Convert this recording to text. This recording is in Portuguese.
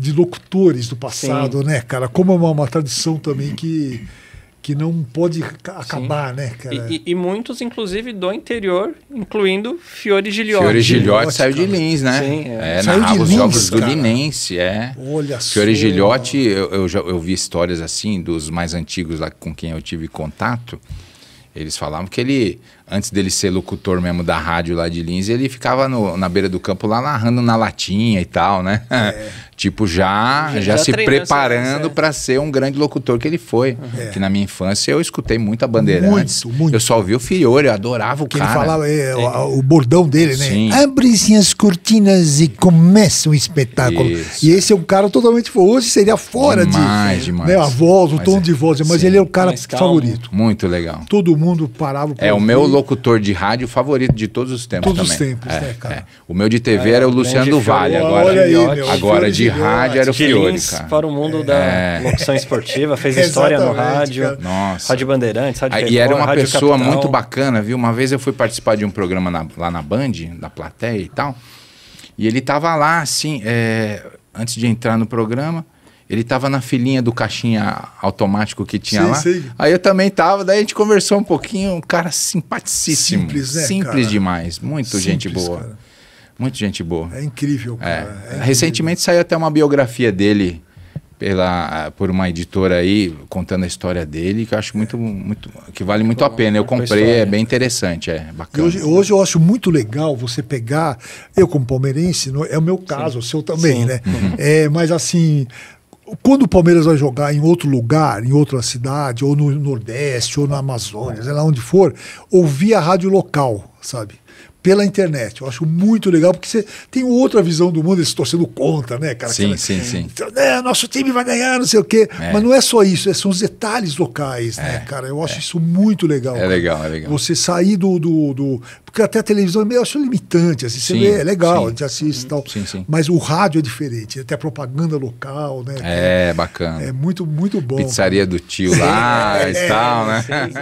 de locutores do passado, Sim. né, cara? Como é uma, uma tradição também que, que não pode acabar, Sim. né, cara? E, e, muitos, inclusive, do interior, incluindo Fiore Gigliotti. Fiore Gigliotti saiu de Lins, né? Sim, é. é narrava Lins, os jogos cara. do Linense, é. Olha Fiore só. eu, eu, eu vi histórias assim, dos mais antigos lá com quem eu tive contato, eles falavam que ele, antes dele ser locutor mesmo da rádio lá de Lins, ele ficava no, na beira do campo lá narrando na latinha e tal, né? É. tipo já já, já se preparando é. para ser um grande locutor que ele foi. Uhum. É. Que na minha infância eu escutei muita Bandeirantes. Muito, muito. Eu só ouvi o Fiore, eu adorava o que cara. Ele falava é, o, o, bordão dele, né? Sim. se assim as cortinas e começa o espetáculo. Isso. E esse é um cara totalmente hoje seria fora demais, de demais. Né, a voz, o mas tom é, de voz, mas sim. ele é o cara mas, favorito. Muito legal. Todo mundo parava. É o meu locutor de rádio favorito de todos os tempos todos também. Todos os tempos, é, né, cara? É. O meu de TV era o Luciano Duval agora. Olha aí, agora de rádio era o Fiore, para o mundo da é. locução esportiva, fez história no rádio. Cara. Nossa. Rádio Bandeirantes, rádio ah, Record, E era uma rádio pessoa Capital. muito bacana, viu? Uma vez eu fui participar de um programa na, lá na Band, da plateia e tal. E ele tava lá, assim, é, antes de entrar no programa... Ele tava na filinha do caixinha automático que tinha sim, lá. Sim. Aí eu também tava, daí a gente conversou um pouquinho, um cara simpaticíssimo. Simples, né? Simples cara? demais, muito Simples, gente boa. Cara. Muito gente boa. É incrível, é. cara. É. É Recentemente saiu até uma biografia dele pela, por uma editora aí, contando a história dele, que eu acho muito, muito que vale muito a pena. Eu comprei, é bem interessante, é bacana. Hoje, hoje, eu acho muito legal você pegar, eu como palmeirense, é o meu caso, o seu também, Sim. né? Uhum. É, mas assim, quando o Palmeiras vai jogar em outro lugar, em outra cidade, ou no Nordeste, ou na Amazônia, sei é lá onde for, ouvir a rádio local, sabe? pela internet. Eu acho muito legal, porque você tem outra visão do mundo, eles torcendo contra, né, cara? Sim, Aquela, sim, sim. Então, né, nosso time vai ganhar, não sei o quê. É. Mas não é só isso, é, são os detalhes locais, né, é. né, cara? Eu é. acho é. isso muito legal. É cara. legal, é legal. Você sair do, do, do, Porque até a televisão é meio, eu acho limitante, assim, sim, você vê, é legal, sim. a gente assiste e tal. Sim, sim. Mas o rádio é diferente, até a propaganda local, né? É, bacana. É muito, muito bom. Pizzaria do tio lá é, e tal, né? Sim,